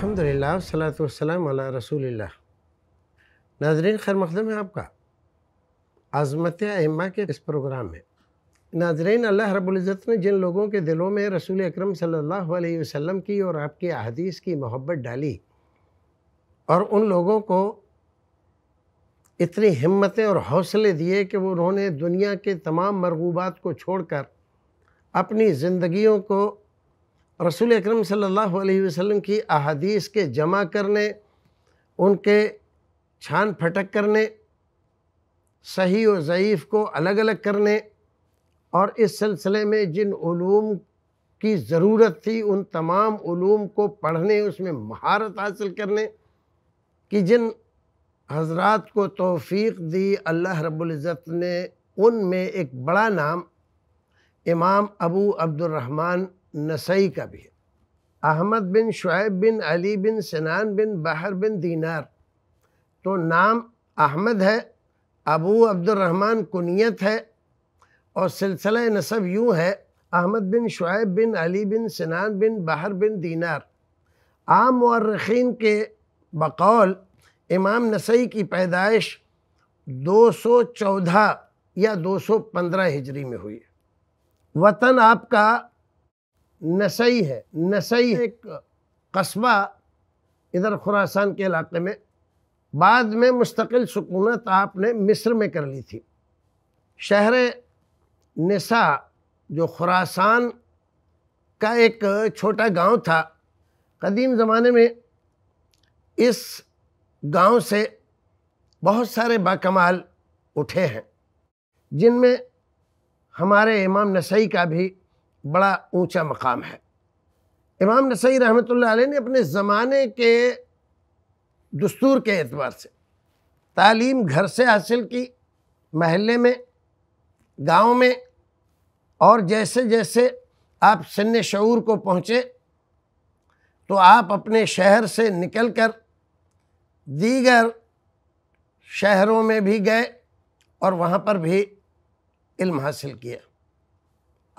الحمد للہ صلاۃ وسلم علیہ رسول اللہ ناظرین خیر مقدم ہے آپ کا عظمت عماء کے اس پروگرام میں ناظرین اللہ رب العزت نے جن لوگوں کے دلوں میں رسول اکرم صلی اللہ علیہ وسلم کی اور آپ کی احادیث کی محبت ڈالی اور ان لوگوں کو اتنی ہمتیں اور حوصلے دیے کہ وہ انہوں نے دنیا کے تمام مرغوبات کو چھوڑ کر اپنی زندگیوں کو رسول اکرم صلی اللہ علیہ وسلم کی احادیث کے جمع کرنے ان کے چھان پھٹک کرنے صحیح و ضعیف کو الگ الگ کرنے اور اس سلسلے میں جن علوم کی ضرورت تھی ان تمام علوم کو پڑھنے اس میں مہارت حاصل کرنے کی جن حضرات کو توفیق دی اللہ رب العزت نے ان میں ایک بڑا نام امام ابو عبد الرحمن نسائی کا بھی ہے احمد بن شعیب بن علی بن سنان بن بحر بن دینار تو نام احمد ہے ابو عبد الرحمن کنیت ہے اور سلسلہ نصب یوں ہے احمد بن شعیب بن علی بن سنان بن بحر بن دینار عام مورخین کے بقول امام نسائی کی پیدائش دو سو چودہ یا دو سو پندرہ ہجری میں ہوئی وطن آپ کا نسائی ہے نسائی ایک قصبہ ادھر خوراسان کے علاقے میں بعد میں مستقل سکونت آپ نے مصر میں کر لی تھی شہر نسا جو خوراسان کا ایک چھوٹا گاؤں تھا قدیم زمانے میں اس گاؤں سے بہت سارے باکمال اٹھے ہیں جن میں ہمارے امام نسائی کا بھی بڑا اونچا مقام ہے امام نسائی رحمۃ اللہ علیہ نے اپنے زمانے کے دستور کے اعتبار سے تعلیم گھر سے حاصل کی محلے میں گاؤں میں اور جیسے جیسے آپ سن شعور کو پہنچے تو آپ اپنے شہر سے نکل کر دیگر شہروں میں بھی گئے اور وہاں پر بھی علم حاصل کیا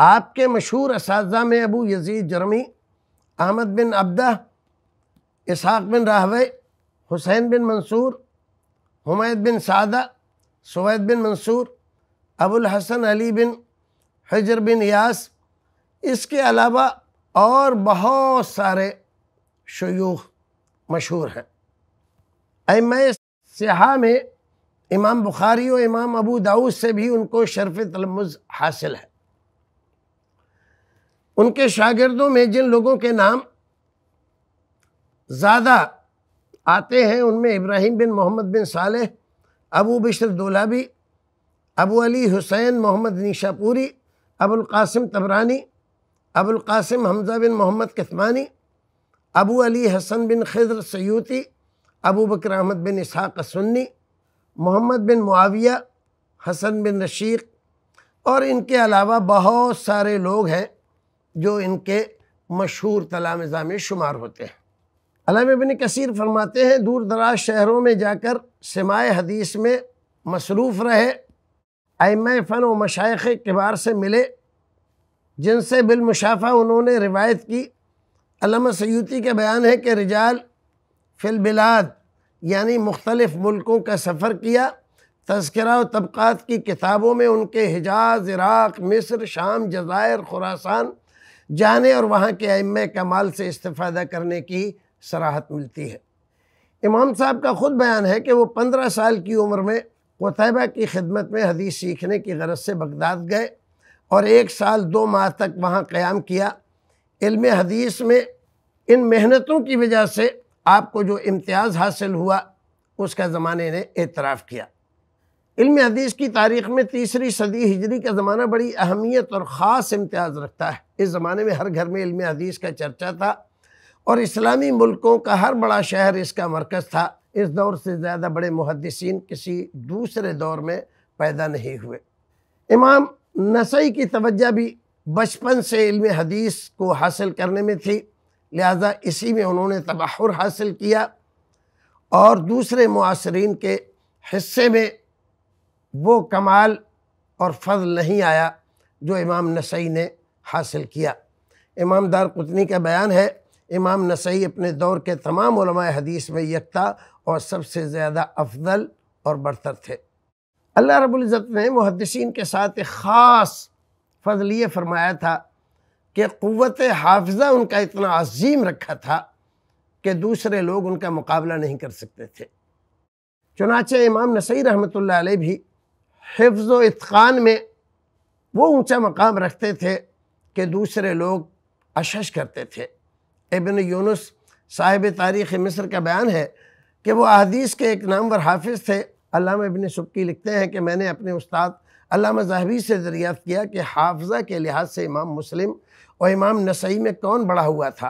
آپ کے مشہور اساتذہ میں ابو یزید جرمی احمد بن عبدہ اسحاق بن راہوے حسین بن منصور حمید بن سعدہ سوید بن منصور ابو الحسن علی بن حجر بن یاس اس کے علاوہ اور بہت سارے شیوخ مشہور ہیں ایمہ سیاح میں امام بخاری و امام ابو داؤد سے بھی ان کو شرف تلمز حاصل ہے ان کے شاگردوں میں جن لوگوں کے نام زیادہ آتے ہیں ان میں ابراہیم بن محمد بن صالح ابو بشر دولابی ابو علی حسین محمد نیشا پوری ابو القاسم تبرانی ابو القاسم حمزہ بن محمد کتمانی ابو علی حسن بن خضر سیوتی ابو بکر احمد بن اسحاق سنی محمد بن معاویہ حسن بن رشیق اور ان کے علاوہ بہت سارے لوگ ہیں جو ان کے مشہور میں شمار ہوتے ہیں علامہ ابن کثیر فرماتے ہیں دور دراز شہروں میں جا کر سمائے حدیث میں مصروف رہے اے فن و مشائق کبار سے ملے جن سے بالمشافہ انہوں نے روایت کی علامہ سیوتی کے بیان ہے کہ رجال فی البلاد یعنی مختلف ملکوں کا سفر کیا تذکرہ و طبقات کی کتابوں میں ان کے حجاز عراق مصر شام جزائر خوراسان جانے اور وہاں کے کمال سے استفادہ کرنے کی سراحت ملتی ہے امام صاحب کا خود بیان ہے کہ وہ پندرہ سال کی عمر میں قطعبہ کی خدمت میں حدیث سیکھنے کی غرض سے بغداد گئے اور ایک سال دو ماہ تک وہاں قیام کیا علم حدیث میں ان محنتوں کی وجہ سے آپ کو جو امتیاز حاصل ہوا اس کا زمانے نے اعتراف کیا علم حدیث کی تاریخ میں تیسری صدی ہجری کا زمانہ بڑی اہمیت اور خاص امتیاز رکھتا ہے اس زمانے میں ہر گھر میں علم حدیث کا چرچہ تھا اور اسلامی ملکوں کا ہر بڑا شہر اس کا مرکز تھا اس دور سے زیادہ بڑے محدثین کسی دوسرے دور میں پیدا نہیں ہوئے امام نسائی کی توجہ بھی بچپن سے علم حدیث کو حاصل کرنے میں تھی لہٰذا اسی میں انہوں نے تباہر حاصل کیا اور دوسرے معاصرین کے حصے میں وہ کمال اور فضل نہیں آیا جو امام نسائی نے حاصل کیا امام دار قطنی کا بیان ہے امام نسائی اپنے دور کے تمام علماء حدیث میں یکتا اور سب سے زیادہ افضل اور برتر تھے اللہ رب العزت نے محدثین کے ساتھ ایک خاص فضل یہ فرمایا تھا کہ قوت حافظہ ان کا اتنا عظیم رکھا تھا کہ دوسرے لوگ ان کا مقابلہ نہیں کر سکتے تھے چنانچہ امام نسائی رحمۃ اللہ علیہ بھی حفظ و اتقان میں وہ اونچا مقام رکھتے تھے کہ دوسرے لوگ اشش کرتے تھے ابن یونس صاحب تاریخ مصر کا بیان ہے کہ وہ احادیث کے ایک نامور حافظ تھے علامہ ابن سبکی لکھتے ہیں کہ میں نے اپنے استاد علامہ زہبی سے دریافت کیا کہ حافظہ کے لحاظ سے امام مسلم اور امام نسائی میں کون بڑا ہوا تھا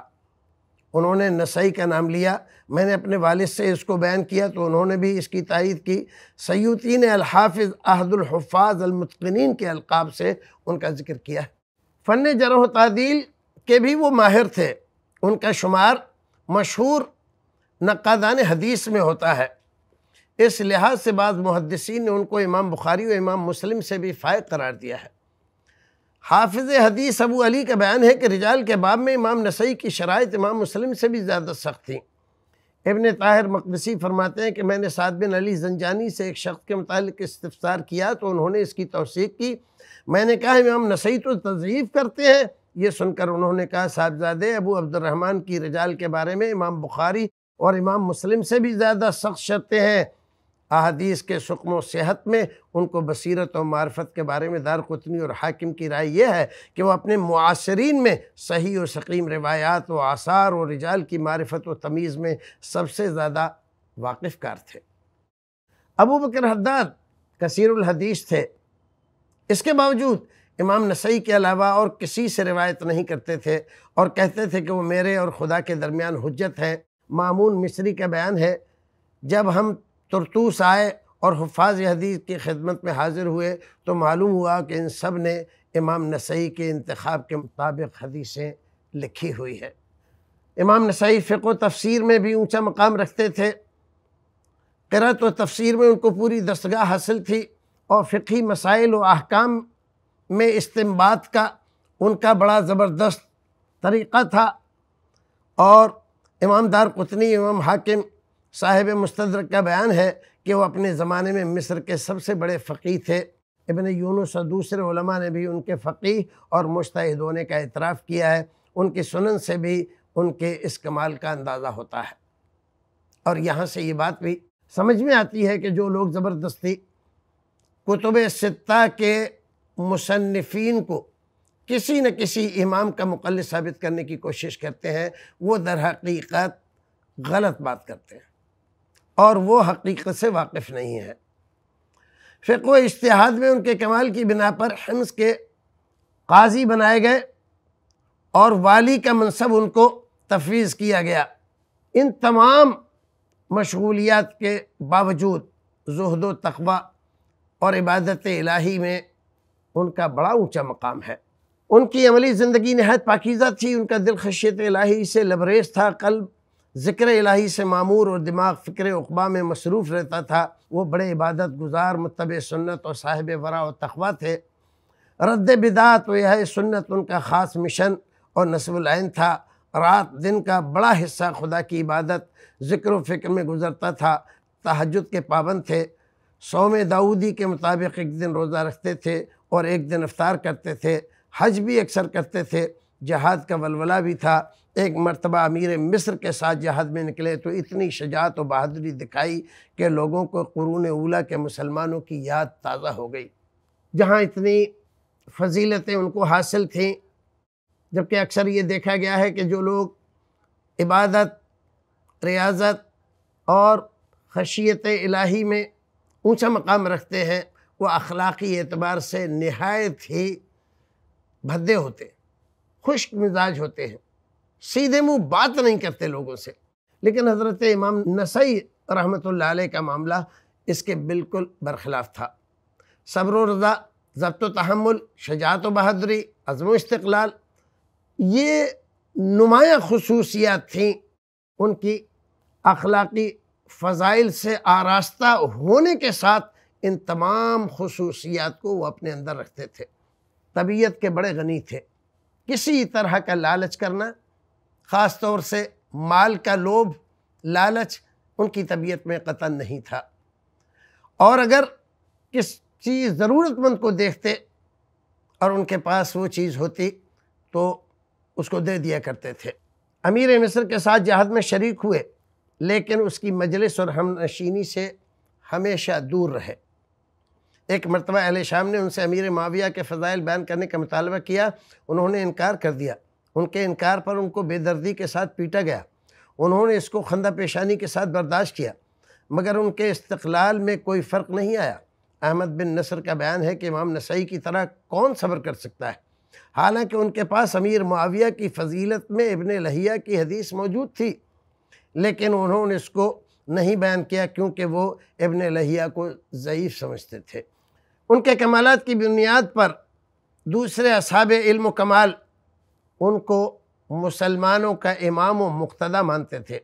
انہوں نے نسائی کا نام لیا میں نے اپنے والد سے اس کو بیان کیا تو انہوں نے بھی اس کی تائید کی نے الحافظ عہد الحفاظ المتقنین کے القاب سے ان کا ذکر کیا فن جرح و تعدیل کے بھی وہ ماہر تھے ان کا شمار مشہور نقادان حدیث میں ہوتا ہے اس لحاظ سے بعض محدثین نے ان کو امام بخاری و امام مسلم سے بھی فائق قرار دیا ہے حافظ حدیث ابو علی کا بیان ہے کہ رجال کے باب میں امام نسائی کی شرائط امام مسلم سے بھی زیادہ سخت تھیں ابن طاہر مقدسی فرماتے ہیں کہ میں نے سعد بن علی زنجانی سے ایک شخص کے متعلق استفسار کیا تو انہوں نے اس کی توثیق کی میں نے کہا امام نسائی تو تضعیف کرتے ہیں یہ سن کر انہوں نے کہا صاحبزادے ابو عبد الرحمن کی رجال کے بارے میں امام بخاری اور امام مسلم سے بھی زیادہ سخت شرطیں ہیں احادیث کے سکم و صحت میں ان کو بصیرت و معرفت کے بارے میں دار قطنی اور حاکم کی رائے یہ ہے کہ وہ اپنے معاصرین میں صحیح و سقیم روایات و آثار و رجال کی معرفت و تمیز میں سب سے زیادہ واقف کار تھے ابو بکر حداد کثیر الحدیث تھے اس کے باوجود امام نسائی کے علاوہ اور کسی سے روایت نہیں کرتے تھے اور کہتے تھے کہ وہ میرے اور خدا کے درمیان حجت ہیں معمون مصری کا بیان ہے جب ہم ترتوس آئے اور حفاظ حدیث کی خدمت میں حاضر ہوئے تو معلوم ہوا کہ ان سب نے امام نسائی کے انتخاب کے مطابق حدیثیں لکھی ہوئی ہے امام نسائی فقہ و تفسیر میں بھی اونچا مقام رکھتے تھے قرت و تفسیر میں ان کو پوری دستگاہ حاصل تھی اور فقہی مسائل و احکام میں استمباد کا ان کا بڑا زبردست طریقہ تھا اور امام دار قطنی امام حاکم صاحب مستدرک کا بیان ہے کہ وہ اپنے زمانے میں مصر کے سب سے بڑے فقی تھے ابن یونس اور دوسرے علماء نے بھی ان کے فقی اور مشتعد ہونے کا اعتراف کیا ہے ان کی سنن سے بھی ان کے اس کمال کا اندازہ ہوتا ہے اور یہاں سے یہ بات بھی سمجھ میں آتی ہے کہ جو لوگ زبردستی کتب ستہ کے مصنفین کو کسی نہ کسی امام کا مقلص ثابت کرنے کی کوشش کرتے ہیں وہ در حقیقت غلط بات کرتے ہیں اور وہ حقیقت سے واقف نہیں فقہ و اشتہاد میں ان کے کمال کی بنا پر حمز کے قاضی بنائے گئے اور والی کا منصب ان کو تفویض کیا گیا ان تمام مشغولیات کے باوجود زہد و تقوی اور عبادت الہی میں ان کا بڑا اونچا مقام ہے ان کی عملی زندگی نہایت پاکیزہ تھی ان کا دل خشیت الہی سے لبریز تھا قلب ذکر الہی سے معمور اور دماغ فکر اقبا میں مصروف رہتا تھا وہ بڑے عبادت گزار متبع سنت اور صاحب ورا و تخوا تھے رد بدعت و یہ سنت ان کا خاص مشن اور نصب العین تھا رات دن کا بڑا حصہ خدا کی عبادت ذکر و فکر میں گزرتا تھا تہجد کے پابند تھے سوم داودی کے مطابق ایک دن روزہ رکھتے تھے اور ایک دن افطار کرتے تھے حج بھی اکثر کرتے تھے جہاد کا ولولہ بھی تھا ایک مرتبہ امیر مصر کے ساتھ جہاد میں نکلے تو اتنی شجاعت و بہادری دکھائی کہ لوگوں کو قرون اولا کے مسلمانوں کی یاد تازہ ہو گئی جہاں اتنی فضیلتیں ان کو حاصل تھیں جبکہ اکثر یہ دیکھا گیا ہے کہ جو لوگ عبادت ریاضت اور خشیت الہی میں اونچا مقام رکھتے ہیں وہ اخلاقی اعتبار سے نہایت ہی بھدے ہوتے خشک مزاج ہوتے ہیں سیدھے منہ بات نہیں کرتے لوگوں سے لیکن حضرت امام نسائی رحمۃ اللہ علیہ کا معاملہ اس کے بالکل برخلاف تھا صبر و رضا ضبط و تحمل شجاعت و بہادری عظم و استقلال یہ نمایاں خصوصیات تھیں ان کی اخلاقی فضائل سے آراستہ ہونے کے ساتھ ان تمام خصوصیات کو وہ اپنے اندر رکھتے تھے طبیعت کے بڑے غنی تھے کسی طرح کا لالچ کرنا خاص طور سے مال کا لوبھ لالچ ان کی طبیعت میں قطع نہیں تھا اور اگر کس چیز ضرورت مند کو دیکھتے اور ان کے پاس وہ چیز ہوتی تو اس کو دے دیا کرتے تھے امیر مصر کے ساتھ جہاد میں شریک ہوئے لیکن اس کی مجلس اور ہم نشینی سے ہمیشہ دور رہے ایک مرتبہ اہل شام نے ان سے امیر معاویہ کے فضائل بیان کرنے کا مطالبہ کیا انہوں نے انکار کر دیا ان کے انکار پر ان کو بے دردی کے ساتھ پیٹا گیا انہوں نے اس کو خندہ پیشانی کے ساتھ برداشت کیا مگر ان کے استقلال میں کوئی فرق نہیں آیا احمد بن نصر کا بیان ہے کہ امام نسائی کی طرح کون صبر کر سکتا ہے حالانکہ ان کے پاس امیر معاویہ کی فضیلت میں ابن لہیہ کی حدیث موجود تھی لیکن انہوں نے اس کو نہیں بیان کیا کیونکہ وہ ابن لہیہ کو ضعیف سمجھتے تھے ان کے کمالات کی بنیاد پر دوسرے اصحاب علم و کمال ان کو مسلمانوں کا امام و مقتدہ مانتے تھے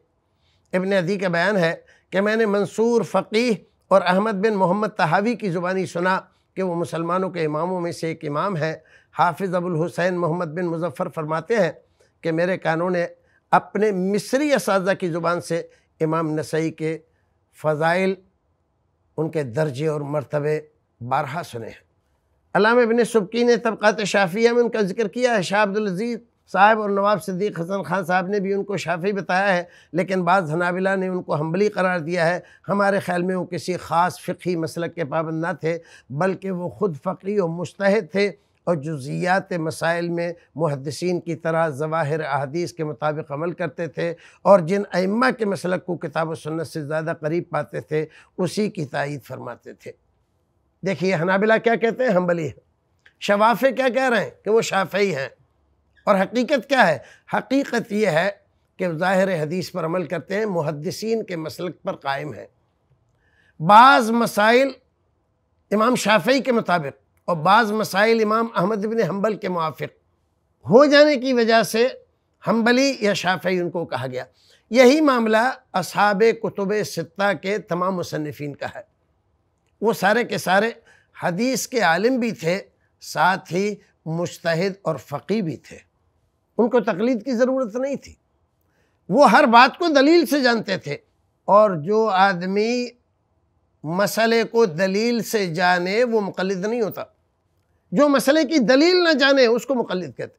ابن عدی کا بیان ہے کہ میں نے منصور فقیح اور احمد بن محمد تحاوی کی زبانی سنا کہ وہ مسلمانوں کے اماموں میں سے ایک امام ہے حافظ ابوالحسین محمد بن مظفر فرماتے ہیں کہ میرے کانوں نے اپنے مصری اساتذہ کی زبان سے امام نسائی کے فضائل ان کے درجے اور مرتبے بارہا سنے ہیں علامہ ابن سبکی نے طبقات شافیہ میں ان کا ذکر کیا ہے شاہ عبدالعزیز صاحب اور نواب صدیق حسن خان صاحب نے بھی ان کو شافی بتایا ہے لیکن بعض حنابلہ نے ان کو حمبلی قرار دیا ہے ہمارے خیال میں وہ کسی خاص فقی مسلک کے پابند نہ تھے بلکہ وہ خود فقری و مستحد تھے اور جزیات مسائل میں محدثین کی طرح ظواہر احادیث کے مطابق عمل کرتے تھے اور جن ائمہ کے مسلک کو کتاب و سنت سے زیادہ قریب پاتے تھے اسی کی تائید فرماتے تھے دیکھیے حنابلہ کیا کہتے ہیں ہیں شوافے کیا کہہ رہے ہیں کہ وہ شافعی ہیں اور حقیقت کیا ہے حقیقت یہ ہے کہ ظاہر حدیث پر عمل کرتے ہیں محدثین کے مسلک پر قائم ہیں بعض مسائل امام شافعی کے مطابق اور بعض مسائل امام احمد بن حنبل کے موافق ہو جانے کی وجہ سے حنبلی یا شافعی ان کو کہا گیا یہی معاملہ اصحاب کتب ستہ کے تمام مصنفین کا ہے وہ سارے کے سارے حدیث کے عالم بھی تھے ساتھ ہی مشتہد اور فقی بھی تھے ان کو تقلید کی ضرورت نہیں تھی وہ ہر بات کو دلیل سے جانتے تھے اور جو آدمی مسئلے کو دلیل سے جانے وہ مقلد نہیں ہوتا جو مسئلے کی دلیل نہ جانے اس کو مقلد کہتے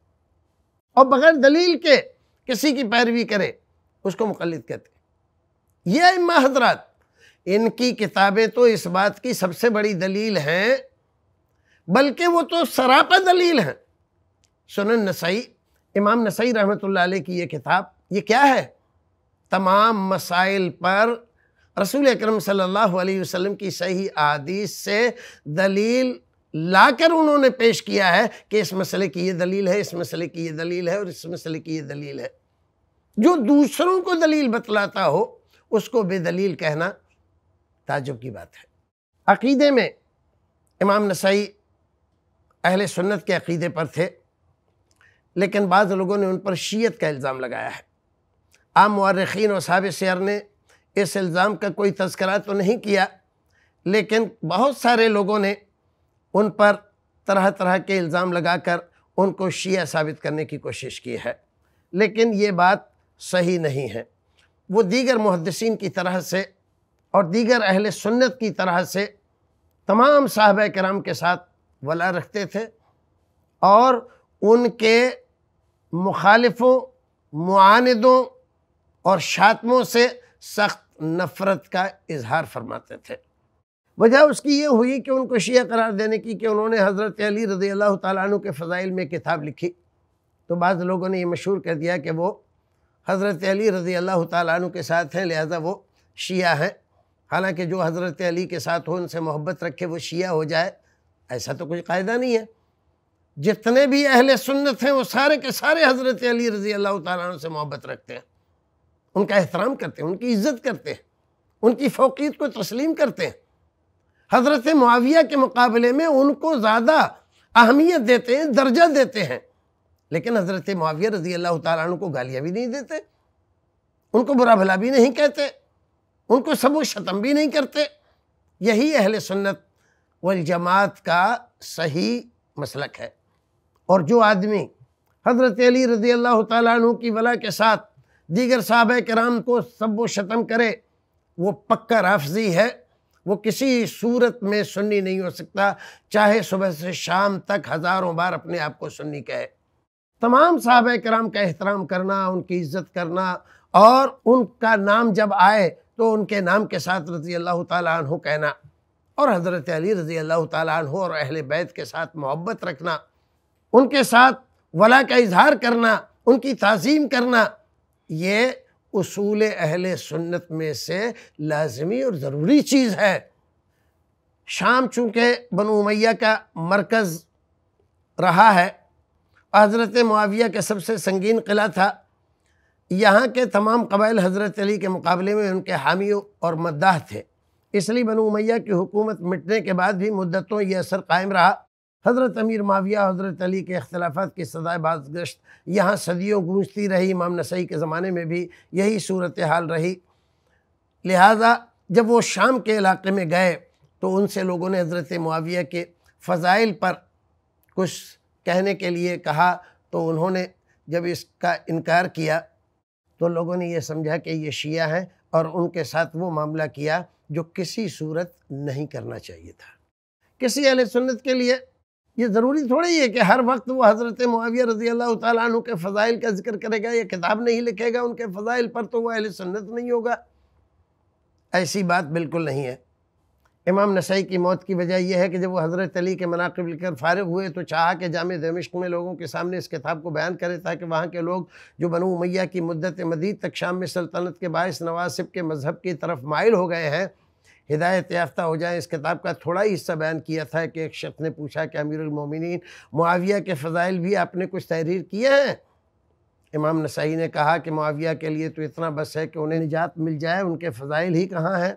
اور بغیر دلیل کے کسی کی پیروی کرے اس کو مقلد کہتے یہ امہ حضرات ان کی کتابیں تو اس بات کی سب سے بڑی دلیل ہیں بلکہ وہ تو سراپا دلیل ہیں سنن نسائی امام نسائی رحمۃ اللہ علیہ کی یہ کتاب یہ کیا ہے تمام مسائل پر رسول اکرم صلی اللہ علیہ وسلم کی صحیح عادیث سے دلیل لا کر انہوں نے پیش کیا ہے کہ اس مسئلے کی یہ دلیل ہے اس مسئلے کی یہ دلیل ہے اور اس مسئلے کی یہ دلیل ہے جو دوسروں کو دلیل بتلاتا ہو اس کو بے دلیل کہنا تعجب کی بات ہے عقیدے میں امام نسائی اہل سنت کے عقیدے پر تھے لیکن بعض لوگوں نے ان پر شیعت کا الزام لگایا ہے عام مرخین و صحاب سیار نے اس الزام کا کوئی تذکرہ تو نہیں کیا لیکن بہت سارے لوگوں نے ان پر طرح طرح کے الزام لگا کر ان کو شیعہ ثابت کرنے کی کوشش کی ہے لیکن یہ بات صحیح نہیں ہے وہ دیگر محدثین کی طرح سے اور دیگر اہل سنت کی طرح سے تمام صحابہ کرام کے ساتھ ولا رکھتے تھے اور ان کے مخالفوں معاندوں اور شاتموں سے سخت نفرت کا اظہار فرماتے تھے وجہ اس کی یہ ہوئی کہ ان کو شیعہ قرار دینے کی کہ انہوں نے حضرت علی رضی اللہ تعالیٰ عنہ کے فضائل میں کتاب لکھی تو بعض لوگوں نے یہ مشہور کر دیا کہ وہ حضرت علی رضی اللہ تعالیٰ عنہ کے ساتھ ہیں لہذا وہ شیعہ ہیں حالانکہ جو حضرت علی کے ساتھ ہو ان سے محبت رکھے وہ شیعہ ہو جائے ایسا تو کوئی قاعدہ نہیں ہے جتنے بھی اہل سنت ہیں وہ سارے کے سارے حضرت علی رضی اللہ تعالیٰ عنہ سے محبت رکھتے ہیں ان کا احترام کرتے ہیں ان کی عزت کرتے ہیں ان کی فوقیت کو تسلیم کرتے ہیں حضرت معاویہ کے مقابلے میں ان کو زیادہ اہمیت دیتے ہیں درجہ دیتے ہیں لیکن حضرت معاویہ رضی اللہ تعالیٰ عنہ کو گالیاں بھی نہیں دیتے ان کو برا بھلا بھی نہیں کہتے ان کو سب و شتم بھی نہیں کرتے یہی اہل سنت والجماعت کا صحیح مسلک ہے اور جو آدمی حضرت علی رضی اللہ تعالیٰ عنہ کی ولا کے ساتھ دیگر صحابہ کرام کو سب و شتم کرے وہ پکا رافضی ہے وہ کسی صورت میں سنی نہیں ہو سکتا چاہے صبح سے شام تک ہزاروں بار اپنے آپ کو سنی کہے تمام صحابہ کرام کا احترام کرنا ان کی عزت کرنا اور ان کا نام جب آئے تو ان کے نام کے ساتھ رضی اللہ تعالیٰ عنہ کہنا اور حضرت علی رضی اللہ تعالیٰ عنہ اور اہل بیت کے ساتھ محبت رکھنا ان کے ساتھ ولا کا اظہار کرنا ان کی تعظیم کرنا یہ اصول اہل سنت میں سے لازمی اور ضروری چیز ہے شام چونکہ بنو امیہ کا مرکز رہا ہے حضرت معاویہ کا سب سے سنگین قلعہ تھا یہاں کے تمام قبائل حضرت علی کے مقابلے میں ان کے حامیوں اور مداح تھے اس لیے بنو امیہ کی حکومت مٹنے کے بعد بھی مدتوں یہ اثر قائم رہا حضرت امیر معاویہ حضرت علی کے اختلافات کی سزائے بازگشت یہاں صدیوں گونجتی رہی امام نسائی کے زمانے میں بھی یہی صورتحال رہی لہٰذا جب وہ شام کے علاقے میں گئے تو ان سے لوگوں نے حضرت معاویہ کے فضائل پر کچھ کہنے کے لیے کہا تو انہوں نے جب اس کا انکار کیا تو لوگوں نے یہ سمجھا کہ یہ شیعہ ہیں اور ان کے ساتھ وہ معاملہ کیا جو کسی صورت نہیں کرنا چاہیے تھا کسی اہل سنت کے لیے یہ ضروری تھوڑی ہے کہ ہر وقت وہ حضرت معاویہ رضی اللہ تعالیٰ عنہ کے فضائل کا ذکر کرے گا یہ کتاب نہیں لکھے گا ان کے فضائل پر تو وہ اہل سنت نہیں ہوگا ایسی بات بالکل نہیں ہے امام نسائی کی موت کی وجہ یہ ہے کہ جب وہ حضرت علی کے مناقب لکھ کر فارغ ہوئے تو چاہا کہ جامع دمشق میں لوگوں کے سامنے اس کتاب کو بیان کرے تاکہ وہاں کے لوگ جو بنو امیہ کی مدت مدید تک شام میں سلطنت کے باعث نواسب کے مذہب کی طرف مائل ہو گئے ہیں ہدایت یافتہ ہو جائیں اس کتاب کا تھوڑا ہی حصہ بیان کیا تھا کہ ایک شخص نے پوچھا کہ امیر المومنین معاویہ کے فضائل بھی آپ نے کچھ تحریر کیے ہیں امام نسائی نے کہا کہ معاویہ کے لیے تو اتنا بس ہے کہ انہیں نجات مل جائے ان کے فضائل ہی کہاں ہیں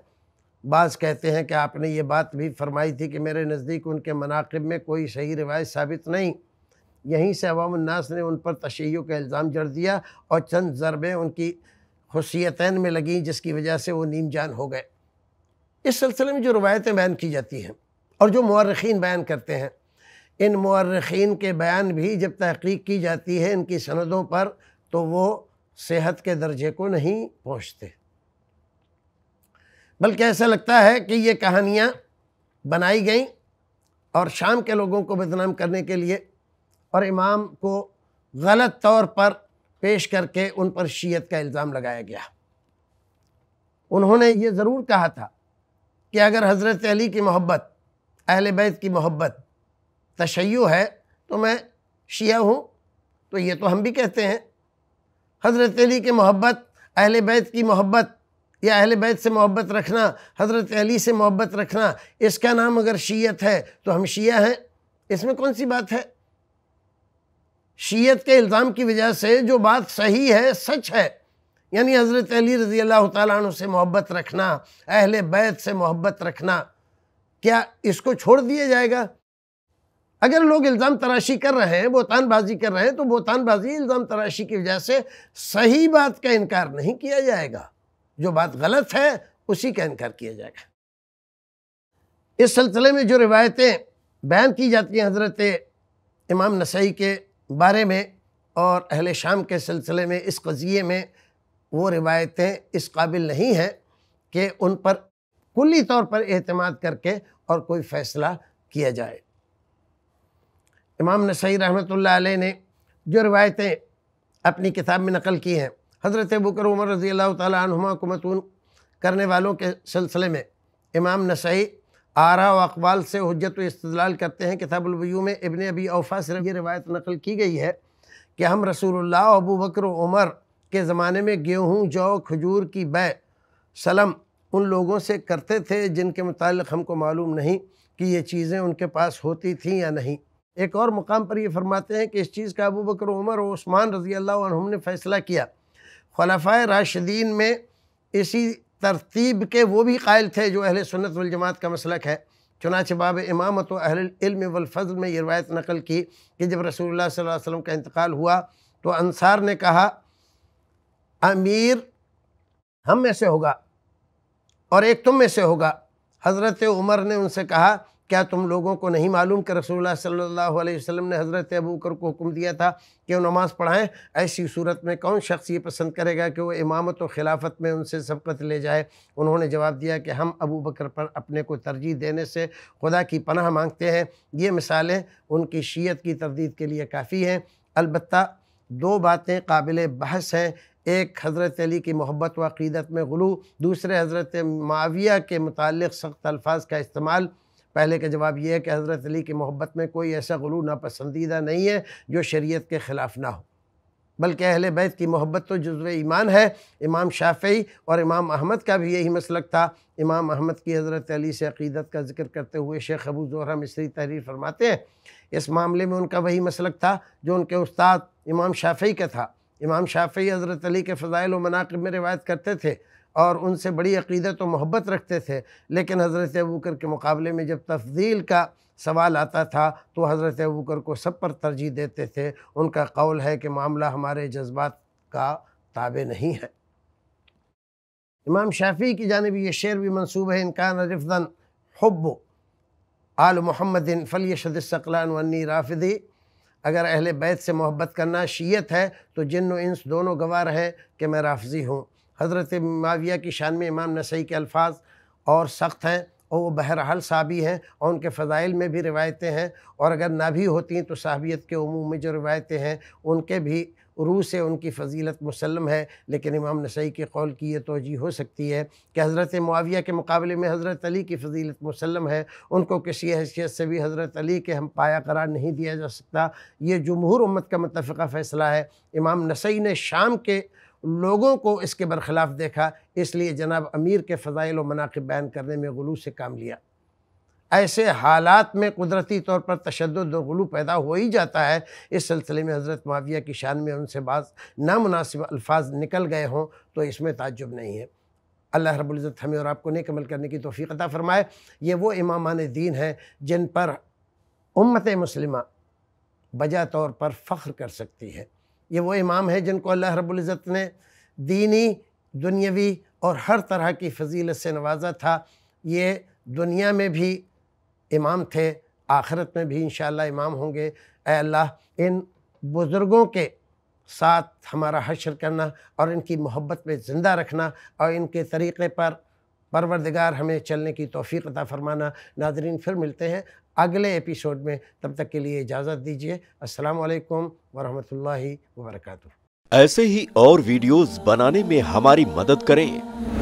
بعض کہتے ہیں کہ آپ نے یہ بات بھی فرمائی تھی کہ میرے نزدیک ان کے مناقب میں کوئی صحیح روایت ثابت نہیں یہیں سے عوام الناس نے ان پر تشہیوں کا الزام جڑ دیا اور چند ضربیں ان کی خصیتین میں لگیں جس کی وجہ سے وہ نیم جان ہو گئے اس سلسلے میں جو روایتیں بیان کی جاتی ہیں اور جو مورخین بیان کرتے ہیں ان مورخین کے بیان بھی جب تحقیق کی جاتی ہے ان کی سندوں پر تو وہ صحت کے درجے کو نہیں پہنچتے بلکہ ایسا لگتا ہے کہ یہ کہانیاں بنائی گئیں اور شام کے لوگوں کو بدنام کرنے کے لیے اور امام کو غلط طور پر پیش کر کے ان پر شیعت کا الزام لگایا گیا انہوں نے یہ ضرور کہا تھا کہ اگر حضرت علی کی محبت اہل بیت کی محبت تشیع ہے تو میں شیعہ ہوں تو یہ تو ہم بھی کہتے ہیں حضرت علی کی محبت اہل بیت کی محبت یا اہل بیت سے محبت رکھنا حضرت علی سے محبت رکھنا اس کا نام اگر شیعت ہے تو ہم شیعہ ہیں اس میں کون سی بات ہے شیعت کے الزام کی وجہ سے جو بات صحیح ہے سچ ہے یعنی حضرت علی رضی اللہ تعالیٰ عنہ سے محبت رکھنا اہل بیت سے محبت رکھنا کیا اس کو چھوڑ دیا جائے گا اگر لوگ الزام تراشی کر رہے ہیں بوتان بازی کر رہے ہیں تو بوتان بازی الزام تراشی کی وجہ سے صحیح بات کا انکار نہیں کیا جائے گا جو بات غلط ہے اسی کا انکار کیا جائے گا اس سلسلے میں جو روایتیں بیان کی جاتی ہیں حضرت امام نسائی کے بارے میں اور اہل شام کے سلسلے میں اس قضیے میں وہ روایتیں اس قابل نہیں ہیں کہ ان پر کلی طور پر اعتماد کر کے اور کوئی فیصلہ کیا جائے امام نسائی رحمۃ اللہ علیہ نے جو روایتیں اپنی کتاب میں نقل کی ہیں حضرت بکر عمر رضی اللہ تعالیٰ عنہما کو متون کرنے والوں کے سلسلے میں امام نسائی آرا و اقبال سے حجت و استدلال کرتے ہیں کتاب البیو میں ابن ابی اوفا سے یہ روایت نقل کی گئی ہے کہ ہم رسول اللہ ابو بکر و عمر کے زمانے میں گیہوں جو کھجور کی بے سلم ان لوگوں سے کرتے تھے جن کے متعلق ہم کو معلوم نہیں کہ یہ چیزیں ان کے پاس ہوتی تھیں یا نہیں ایک اور مقام پر یہ فرماتے ہیں کہ اس چیز کا ابو بکر عمر و عثمان رضی اللہ عنہم نے فیصلہ کیا خلفۂ راشدین میں اسی ترتیب کے وہ بھی قائل تھے جو اہل سنت والجماعت کا مسلک ہے چنانچہ باب امامت و اہل علم والفضل میں یہ روایت نقل کی کہ جب رسول اللہ صلی اللہ علیہ وسلم کا انتقال ہوا تو انصار نے کہا امیر ہم میں سے ہوگا اور ایک تم میں سے ہوگا حضرت عمر نے ان سے کہا کیا تم لوگوں کو نہیں معلوم کہ رسول اللہ صلی اللہ علیہ وسلم نے حضرت ابوکر کو حکم دیا تھا کہ وہ نماز پڑھائیں ایسی صورت میں کون شخص یہ پسند کرے گا کہ وہ امامت و خلافت میں ان سے سبقت لے جائے انہوں نے جواب دیا کہ ہم ابو بکر پر اپنے کو ترجیح دینے سے خدا کی پناہ مانگتے ہیں یہ مثالیں ان کی شیعت کی تردید کے لیے کافی ہیں البتہ دو باتیں قابل بحث ہیں ایک حضرت علی کی محبت و عقیدت میں غلو دوسرے حضرت معاویہ کے متعلق سخت الفاظ کا استعمال پہلے کا جواب یہ ہے کہ حضرت علی کی محبت میں کوئی ایسا غلو ناپسندیدہ نہیں ہے جو شریعت کے خلاف نہ ہو بلکہ اہل بیت کی محبت تو جزو ایمان ہے امام شافعی اور امام احمد کا بھی یہی مسلک تھا امام احمد کی حضرت علی سے عقیدت کا ذکر کرتے ہوئے شیخ ابو زہرہ مصری تحریر فرماتے ہیں اس معاملے میں ان کا وہی مسلک تھا جو ان کے استاد امام شافعی کا تھا امام شافعی حضرت علی کے فضائل و مناقب میں روایت کرتے تھے اور ان سے بڑی عقیدت و محبت رکھتے تھے لیکن حضرت ابوکر کے مقابلے میں جب تفضیل کا سوال آتا تھا تو حضرت ابوکر کو سب پر ترجیح دیتے تھے ان کا قول ہے کہ معاملہ ہمارے جذبات کا تابع نہیں ہے امام شافی کی جانب یہ شعر بھی منصوب ہے انکان حب آل محمد فلی شد ونی رافدی اگر اہل بیت سے محبت کرنا شیعت ہے تو جن و انس دونوں گوار ہیں کہ میں رافضی ہوں حضرت معاویہ کی شان میں امام نسائی کے الفاظ اور سخت ہیں اور وہ بہرحال صحابی ہیں اور ان کے فضائل میں بھی روایتیں ہیں اور اگر نہ بھی ہوتی ہیں تو صحابیت کے عموم میں جو روایتیں ہیں ان کے بھی روح سے ان کی فضیلت مسلم ہے لیکن امام نسائی کے قول کی یہ توجہ ہو سکتی ہے کہ حضرت معاویہ کے مقابلے میں حضرت علی کی فضیلت مسلم ہے ان کو کسی حیثیت سے بھی حضرت علی کے ہم پایا قرار نہیں دیا جا سکتا یہ جمہور امت کا متفقہ فیصلہ ہے امام نسائی نے شام کے لوگوں کو اس کے برخلاف دیکھا اس لیے جناب امیر کے فضائل و مناقب بیان کرنے میں غلو سے کام لیا ایسے حالات میں قدرتی طور پر تشدد و غلو پیدا ہو ہی جاتا ہے اس سلسلے میں حضرت معاویہ کی شان میں ان سے بعض نامناسب الفاظ نکل گئے ہوں تو اس میں تعجب نہیں ہے اللہ رب العزت ہمیں اور آپ کو نیک عمل کرنے کی توفیق عطا فرمائے یہ وہ امامان دین ہیں جن پر امت مسلمہ بجا طور پر فخر کر سکتی ہے یہ وہ امام ہے جن کو اللہ رب العزت نے دینی دنیاوی اور ہر طرح کی فضیلت سے نوازا تھا یہ دنیا میں بھی امام تھے آخرت میں بھی انشاءاللہ امام ہوں گے اے اللہ ان بزرگوں کے ساتھ ہمارا حشر کرنا اور ان کی محبت میں زندہ رکھنا اور ان کے طریقے پر پروردگار ہمیں چلنے کی توفیق عطا فرمانا ناظرین پھر ملتے ہیں اگلے ایپیسوڈ میں تب تک کے لیے اجازت دیجیے السلام علیکم ورحمۃ اللہ وبرکاتہ ایسے ہی اور ویڈیوز بنانے میں ہماری مدد کریں